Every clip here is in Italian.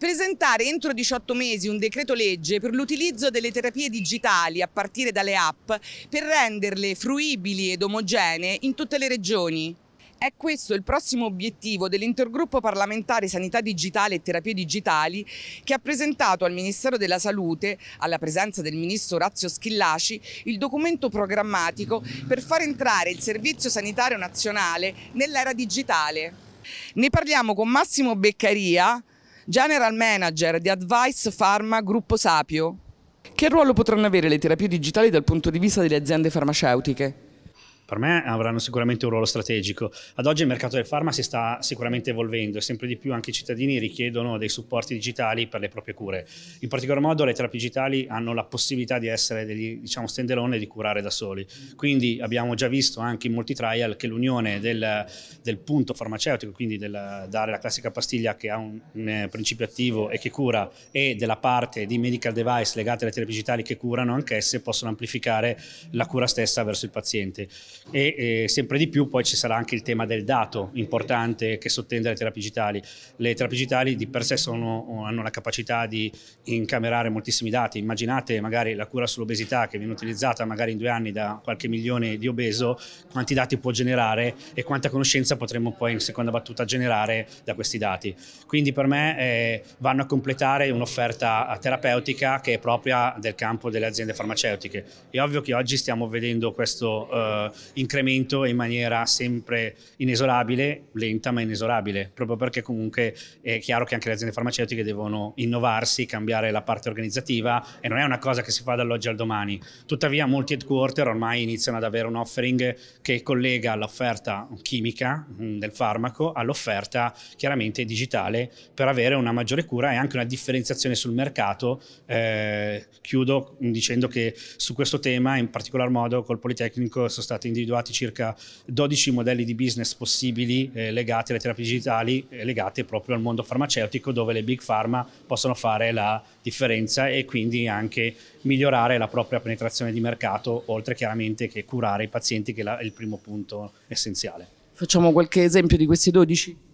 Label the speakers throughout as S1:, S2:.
S1: presentare entro 18 mesi un decreto legge per l'utilizzo delle terapie digitali a partire dalle app per renderle fruibili ed omogenee in tutte le regioni. È questo il prossimo obiettivo dell'intergruppo parlamentare Sanità Digitale e Terapie Digitali che ha presentato al Ministero della Salute, alla presenza del Ministro Razio Schillaci, il documento programmatico per far entrare il Servizio Sanitario Nazionale nell'era digitale. Ne parliamo con Massimo Beccaria, General Manager di Advice Pharma Gruppo Sapio. Che ruolo potranno avere le terapie digitali
S2: dal punto di vista delle aziende farmaceutiche? per me avranno sicuramente un ruolo strategico. Ad oggi il mercato del farma si sta sicuramente evolvendo e sempre di più anche i cittadini richiedono dei supporti digitali per le proprie cure. In particolar modo le terapie digitali hanno la possibilità di essere degli diciamo, stand alone e di curare da soli. Quindi abbiamo già visto anche in molti trial che l'unione del, del punto farmaceutico, quindi del dare la classica pastiglia che ha un, un eh, principio attivo e che cura e della parte di medical device legate alle terapie digitali che curano anch'esse possono amplificare la cura stessa verso il paziente e eh, sempre di più poi ci sarà anche il tema del dato importante che sottende le terapie digitali. Le terapie digitali di per sé sono, hanno la capacità di incamerare moltissimi dati. Immaginate magari la cura sull'obesità che viene utilizzata magari in due anni da qualche milione di obeso, quanti dati può generare e quanta conoscenza potremmo poi in seconda battuta generare da questi dati. Quindi per me eh, vanno a completare un'offerta terapeutica che è propria del campo delle aziende farmaceutiche. È ovvio che oggi stiamo vedendo questo... Eh, incremento in maniera sempre inesorabile, lenta ma inesorabile, proprio perché comunque è chiaro che anche le aziende farmaceutiche devono innovarsi, cambiare la parte organizzativa e non è una cosa che si fa dall'oggi al domani. Tuttavia molti headquarter ormai iniziano ad avere un offering che collega l'offerta chimica mm, del farmaco all'offerta chiaramente digitale per avere una maggiore cura e anche una differenziazione sul mercato. Eh, chiudo dicendo che su questo tema, in particolar modo col Politecnico, sono stato in individuati circa 12 modelli di business possibili eh, legati alle terapie digitali, eh, legati proprio al mondo farmaceutico, dove le big pharma possono fare la differenza e quindi anche migliorare la propria penetrazione di mercato, oltre chiaramente che curare i pazienti, che è il primo punto essenziale. Facciamo
S1: qualche esempio di questi 12?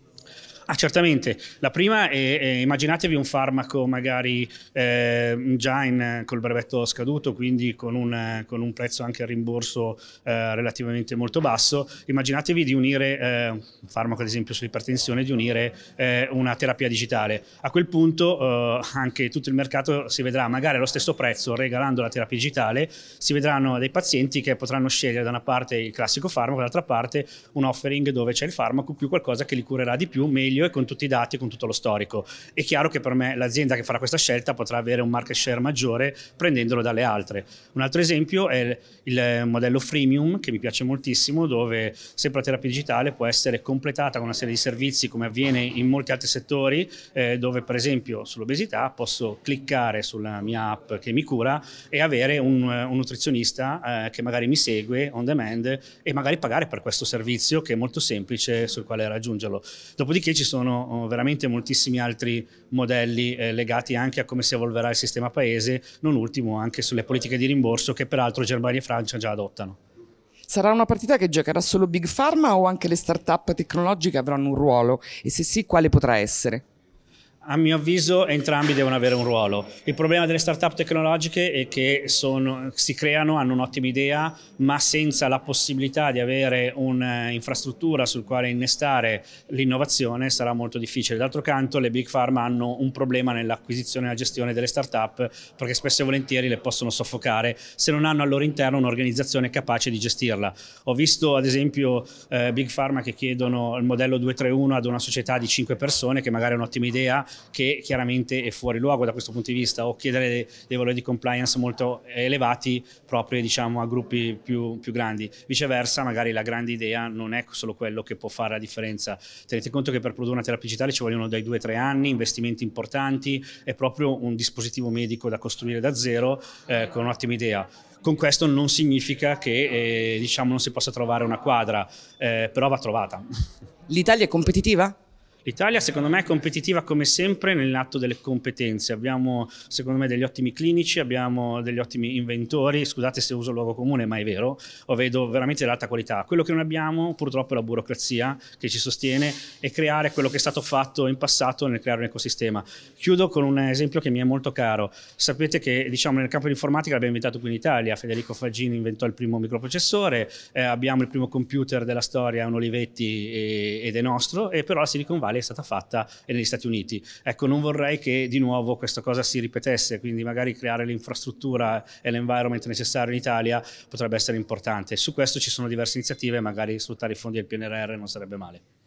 S2: Ah, certamente. La prima è, è immaginatevi un farmaco magari eh, già in, col brevetto scaduto, quindi con un, con un prezzo anche a rimborso eh, relativamente molto basso. Immaginatevi di unire eh, un farmaco, ad esempio, sull'ipertensione, di unire eh, una terapia digitale. A quel punto eh, anche tutto il mercato si vedrà magari allo stesso prezzo, regalando la terapia digitale, si vedranno dei pazienti che potranno scegliere da una parte il classico farmaco, dall'altra parte un offering dove c'è il farmaco più qualcosa che li curerà di più, meglio io e con tutti i dati, con tutto lo storico. È chiaro che per me l'azienda che farà questa scelta potrà avere un market share maggiore prendendolo dalle altre. Un altro esempio è il modello freemium che mi piace moltissimo dove sempre la terapia digitale può essere completata con una serie di servizi come avviene in molti altri settori eh, dove per esempio sull'obesità posso cliccare sulla mia app che mi cura e avere un, un nutrizionista eh, che magari mi segue on demand e magari pagare per questo servizio che è molto semplice sul quale raggiungerlo. Dopodiché ci sono oh, veramente moltissimi altri modelli eh, legati anche a come si evolverà il sistema paese, non ultimo anche sulle politiche di rimborso che peraltro Germania e Francia già adottano.
S1: Sarà una partita che giocherà solo Big Pharma o anche le start-up
S2: tecnologiche avranno un ruolo? E se sì, quale potrà essere? a mio avviso entrambi devono avere un ruolo. Il problema delle start-up tecnologiche è che sono, si creano, hanno un'ottima idea, ma senza la possibilità di avere un'infrastruttura sul quale innestare l'innovazione sarà molto difficile. D'altro canto le big pharma hanno un problema nell'acquisizione e nella gestione delle start-up perché spesso e volentieri le possono soffocare se non hanno al loro interno un'organizzazione capace di gestirla. Ho visto ad esempio eh, big pharma che chiedono il modello 231 ad una società di 5 persone che magari è un'ottima idea, che chiaramente è fuori luogo da questo punto di vista o chiedere dei valori di compliance molto elevati proprio diciamo, a gruppi più, più grandi. Viceversa magari la grande idea non è solo quello che può fare la differenza. Tenete conto che per produrre una terapia digitale ci vogliono dai 2-3 anni, investimenti importanti, è proprio un dispositivo medico da costruire da zero eh, con un'ottima idea con questo non significa che eh, diciamo non si possa trovare una quadra, eh, però va trovata. L'Italia è competitiva? L'Italia secondo me è competitiva come sempre nell'atto delle competenze, abbiamo secondo me degli ottimi clinici, abbiamo degli ottimi inventori, scusate se uso il luogo comune ma è vero, o vedo veramente dell'alta qualità. Quello che non abbiamo purtroppo è la burocrazia che ci sostiene e creare quello che è stato fatto in passato nel creare un ecosistema. Chiudo con un esempio che mi è molto caro, sapete che diciamo, nel campo di informatica l'abbiamo inventato qui in Italia, Federico Faggini inventò il primo microprocessore, eh, abbiamo il primo computer della storia, un Olivetti ed è nostro, e però la Silicon Valley mondiale è stata fatta è negli Stati Uniti. Ecco, non vorrei che di nuovo questa cosa si ripetesse, quindi magari creare l'infrastruttura e l'environment necessario in Italia potrebbe essere importante. Su questo ci sono diverse iniziative, magari sfruttare i fondi del PNRR non sarebbe male.